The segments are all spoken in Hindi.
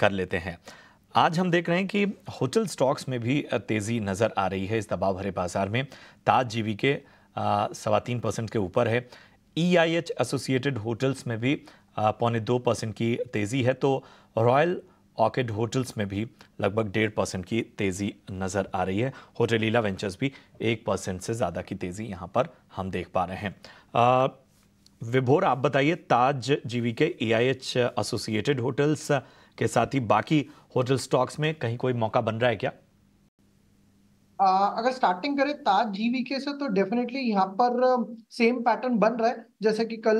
कर लेते हैं आज हम देख रहे हैं कि होटल स्टॉक्स में भी तेज़ी नज़र आ रही है इस दबाव भरे बाजार में ताज जीवी के सवा तीन परसेंट के ऊपर है E I H associated hotels में भी पौने दो परसेंट की तेज़ी है तो रॉयल ऑर्किड होटल्स में भी लगभग डेढ़ परसेंट की तेज़ी नज़र आ रही है होटल लीला वेंचर्स भी एक परसेंट से ज़्यादा की तेज़ी यहाँ पर हम देख पा रहे हैं विभोर आप बताइए ताज जीवी के E I H associated hotels के साथ ही बाकी होटल स्टॉक्स में कहीं कोई मौका बन रहा है क्या आ, अगर स्टार्टिंग करें ताज जीवीके से तो डेफिनेटली यहाँ पर सेम पैटर्न बन रहा है जैसे कि कल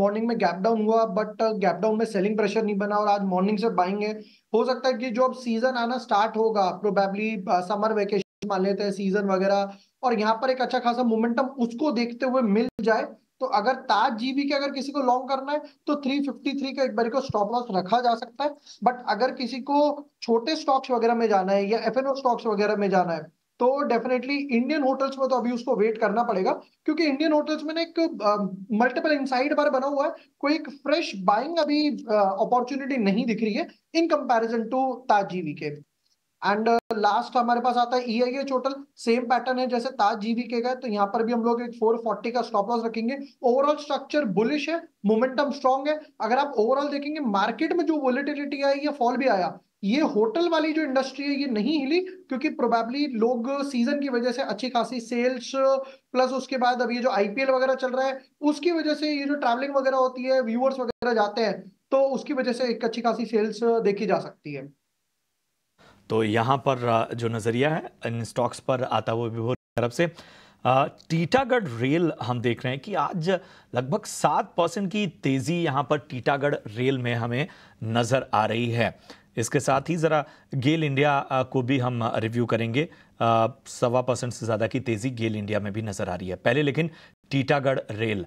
मॉर्निंग में गैप डाउन हुआ बट गैप डाउन में सेलिंग प्रेशर नहीं बना और आज मॉर्निंग से बाइंग है हो सकता है कि जो अब सीजन आना स्टार्ट होगा प्रोबेबली समर वेकेशन मान लेते हैं सीजन वगैरह और यहाँ पर एक अच्छा खासा मोमेंटम उसको देखते हुए मिल जाए तो अगर ताज जीबी के अगर किसी को लॉन्ग करना है तो 353 का एक बार को स्टॉप लॉस रखा जा सकता है बट अगर किसी को छोटे स्टॉक्स वगैरह में जाना है या एफ स्टॉक्स वगैरह में जाना है तो डेफिनेटली इंडियन होटल्स में तो अभी उसको वेट करना पड़ेगा क्योंकि इंडियन होटल्स में ना एक मल्टीपल इनसाइड बार बना हुआ है कोई एक फ्रेश बाइंग अभी अपॉर्चुनिटी नहीं दिख रही है इन कंपैरिजन टू ताजीवी के एंड लास्ट uh, हमारे पास आता है ईआईए टोटल सेम पैटर्न है जैसे ताज जीवी के गए तो यहाँ पर भी हम लोग एक 440 का स्टॉप लॉस रखेंगे ओवरऑल स्ट्रक्चर बुलिश है मोमेंटम स्ट्रांग है अगर आप ओवरऑल देखेंगे मार्केट में जो वोलेटिलिटी आई या फॉल भी आया ये होटल वाली जो इंडस्ट्री है ये नहीं हिली क्योंकि प्रोबेबली लोग सीजन की वजह से अच्छी खासी सेल्स प्लस उसके बाद अब ये जो आईपीएल वगैरह चल रहा है उसकी वजह से ये जो ट्रैवलिंग वगैरह होती है व्यूअर्स वगैरह जाते हैं तो उसकी वजह से एक अच्छी खासी सेल्स देखी जा सकती है तो यहाँ पर जो नज़रिया है इन स्टॉक्स पर आता हुआ विभोर तरफ से टीटागढ़ रेल हम देख रहे हैं कि आज लगभग सात परसेंट की तेज़ी यहाँ पर टीटागढ़ रेल में हमें नज़र आ रही है इसके साथ ही ज़रा गेल इंडिया को भी हम रिव्यू करेंगे सवा परसेंट से ज़्यादा की तेज़ी गेल इंडिया में भी नज़र आ रही है पहले लेकिन टीटागढ़ रेल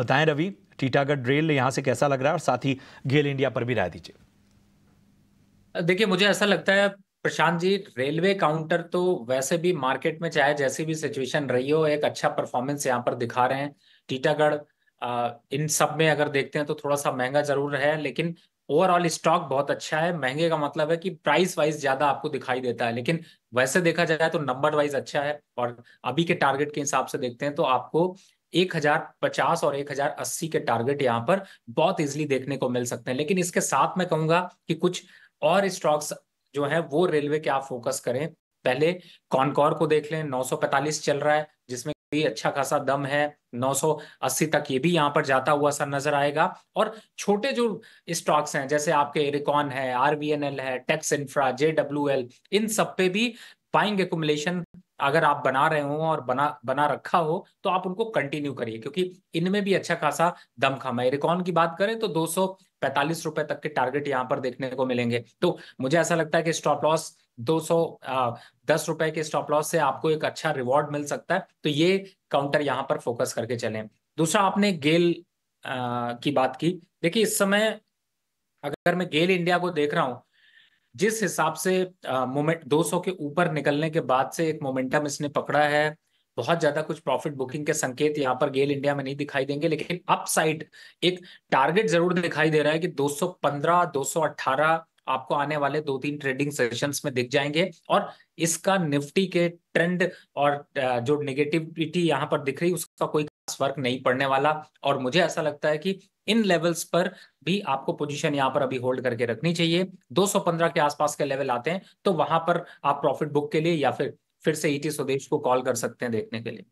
बताएं रवि टीटागढ़ रेल यहाँ से कैसा लग रहा है और साथ ही गेल इंडिया पर भी राय दीजिए देखिए मुझे ऐसा लगता है प्रशांत जी रेलवे काउंटर तो वैसे भी मार्केट में चाहे जैसी भी सिचुएशन रही हो एक अच्छा परफॉर्मेंस यहाँ पर दिखा रहे हैं टीटागढ़ इन सब में अगर देखते हैं तो थोड़ा सा महंगा जरूर है लेकिन ओवरऑल स्टॉक बहुत अच्छा है महंगे का मतलब है कि प्राइस वाइज ज्यादा आपको दिखाई देता है लेकिन वैसे देखा जाए तो नंबर वाइज अच्छा है और अभी के टारगेट के हिसाब से देखते हैं तो आपको एक हजार पचास और एक हजार अस्सी के टारगेट यहाँ पर बहुत इजिली देखने को मिल सकते हैं लेकिन इसके साथ मैं कहूंगा कि कुछ और स्टॉक्स जो है वो रेलवे के आप फोकस करें पहले कॉनकॉर को देख लें 945 चल रहा है जिसमें भी अच्छा खासा दम है 980 तक ये भी यहाँ पर जाता हुआ सर नजर आएगा और छोटे जो स्टॉक्स हैं जैसे आपके एरिकॉन है आरबीएनएल है टेक्स इंफ्रा जेडब्ल्यूएल इन सब पे भी बाइंग एकुमुलेशन अगर आप बना रहे हो और बना बना रखा हो तो आप उनको कंटिन्यू करिए क्योंकि इनमें भी अच्छा खासा दम खम है एरिकॉन की बात करें तो दो सौ पैंतालीस रुपए तक के टारगेट यहाँ पर देखने को मिलेंगे तो मुझे ऐसा लगता है कि स्टॉप लॉस दो सौ दस रुपए के स्टॉप लॉस से आपको एक अच्छा रिवॉर्ड मिल सकता है तो ये काउंटर यहाँ पर फोकस करके चले दूसरा आपने गेल आ, की बात की देखिए इस समय अगर मैं गेल इंडिया को देख रहा हूं जिस हिसाब से मोमेंट 200 के ऊपर निकलने के बाद से एक मोमेंटम इसने पकड़ा है बहुत ज्यादा कुछ प्रॉफिट बुकिंग के संकेत यहाँ पर गेल इंडिया में नहीं दिखाई देंगे लेकिन अपसाइड एक टारगेट जरूर दिखाई दे रहा है कि 215 218 आपको आने वाले दो तीन ट्रेडिंग सेशंस में दिख जाएंगे और इसका निफ्टी के ट्रेंड और जो निगेटिविटी यहाँ पर दिख रही उसका कोई खास फर्क नहीं पड़ने वाला और मुझे ऐसा लगता है कि इन लेवल्स पर भी आपको पोजीशन यहाँ पर अभी होल्ड करके रखनी चाहिए 215 के आसपास के लेवल आते हैं तो वहां पर आप प्रॉफिट बुक के लिए या फिर फिर से ईटी e स्वदेश को कॉल कर सकते हैं देखने के लिए